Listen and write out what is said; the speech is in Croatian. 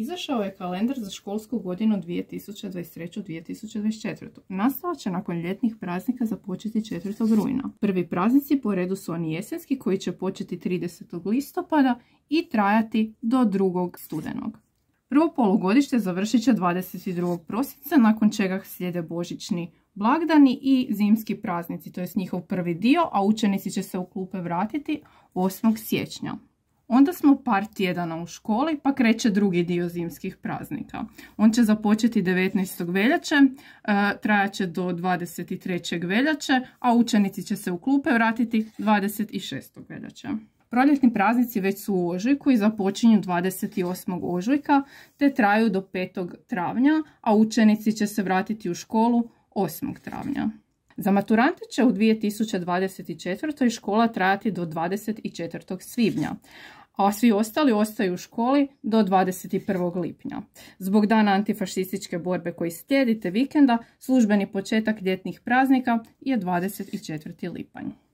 Izašao je kalendar za školsku godinu 2023-2024. Nastava će nakon ljetnih praznika započeti 4. rujna. Prvi praznici po redu su oni jesenski koji će početi 30. listopada i trajati do 2. studenog. Prvo polugodište završit će 22. prosinca, nakon čega slijede božićni blagdani i zimski praznici, to je njihov prvi dio, a učenici će se u klupe vratiti 8. siječnja. Onda smo par tjedana u školi pa kreće drugi dio zimskih praznika. On će započeti 19. veljače, e, trajaće do 23. veljače, a učenici će se u klupe vratiti 26. veljače. Proljetni praznici već su u ožujku i započinju 28. ožujka te traju do 5. travnja, a učenici će se vratiti u školu 8. travnja. Za maturante će u 2024. škola trajati do 24. svibnja, a svi ostali ostaju u školi do 21. lipnja. Zbog dana antifašističke borbe koji slijedi vikenda, službeni početak ljetnih praznika je 24. lipanj.